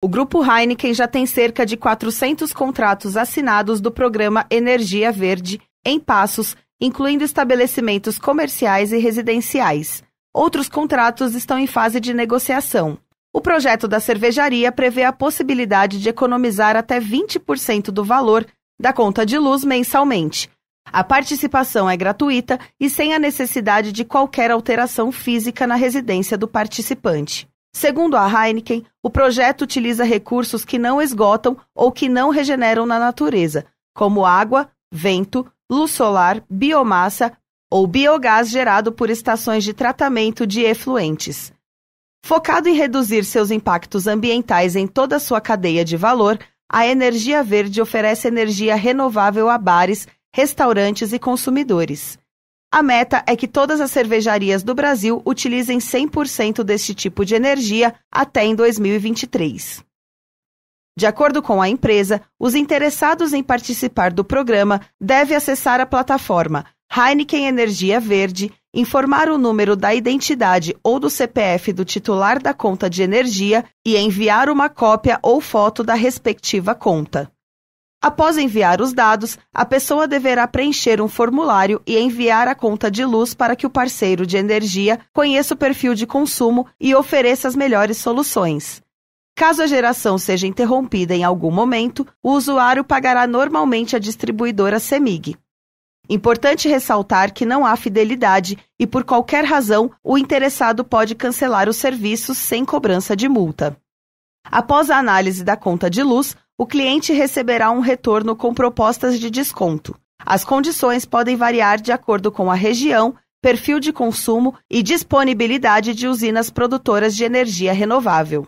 O grupo Heineken já tem cerca de 400 contratos assinados do programa Energia Verde em Passos, incluindo estabelecimentos comerciais e residenciais. Outros contratos estão em fase de negociação. O projeto da cervejaria prevê a possibilidade de economizar até 20% do valor da conta de luz mensalmente. A participação é gratuita e sem a necessidade de qualquer alteração física na residência do participante. Segundo a Heineken, o projeto utiliza recursos que não esgotam ou que não regeneram na natureza, como água, vento, luz solar, biomassa ou biogás gerado por estações de tratamento de efluentes. Focado em reduzir seus impactos ambientais em toda a sua cadeia de valor, a energia verde oferece energia renovável a bares, restaurantes e consumidores. A meta é que todas as cervejarias do Brasil utilizem 100% deste tipo de energia até em 2023. De acordo com a empresa, os interessados em participar do programa devem acessar a plataforma Heineken Energia Verde, informar o número da identidade ou do CPF do titular da conta de energia e enviar uma cópia ou foto da respectiva conta. Após enviar os dados, a pessoa deverá preencher um formulário e enviar a conta de luz para que o parceiro de energia conheça o perfil de consumo e ofereça as melhores soluções. Caso a geração seja interrompida em algum momento, o usuário pagará normalmente a distribuidora CEMIG. Importante ressaltar que não há fidelidade e, por qualquer razão, o interessado pode cancelar os serviços sem cobrança de multa. Após a análise da conta de luz, o cliente receberá um retorno com propostas de desconto. As condições podem variar de acordo com a região, perfil de consumo e disponibilidade de usinas produtoras de energia renovável.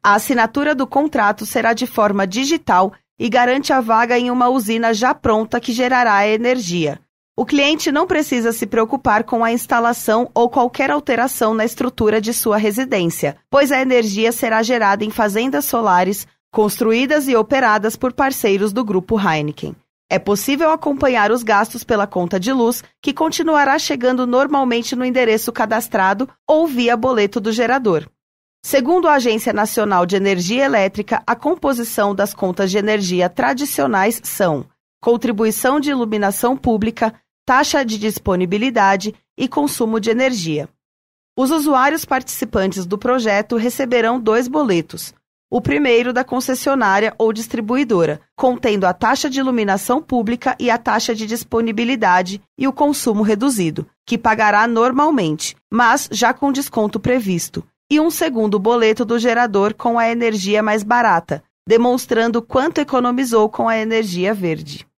A assinatura do contrato será de forma digital e garante a vaga em uma usina já pronta que gerará a energia. O cliente não precisa se preocupar com a instalação ou qualquer alteração na estrutura de sua residência, pois a energia será gerada em fazendas solares construídas e operadas por parceiros do grupo Heineken. É possível acompanhar os gastos pela conta de luz, que continuará chegando normalmente no endereço cadastrado ou via boleto do gerador. Segundo a Agência Nacional de Energia Elétrica, a composição das contas de energia tradicionais são contribuição de iluminação pública, taxa de disponibilidade e consumo de energia. Os usuários participantes do projeto receberão dois boletos, o primeiro da concessionária ou distribuidora, contendo a taxa de iluminação pública e a taxa de disponibilidade e o consumo reduzido, que pagará normalmente, mas já com desconto previsto, e um segundo boleto do gerador com a energia mais barata, demonstrando quanto economizou com a energia verde.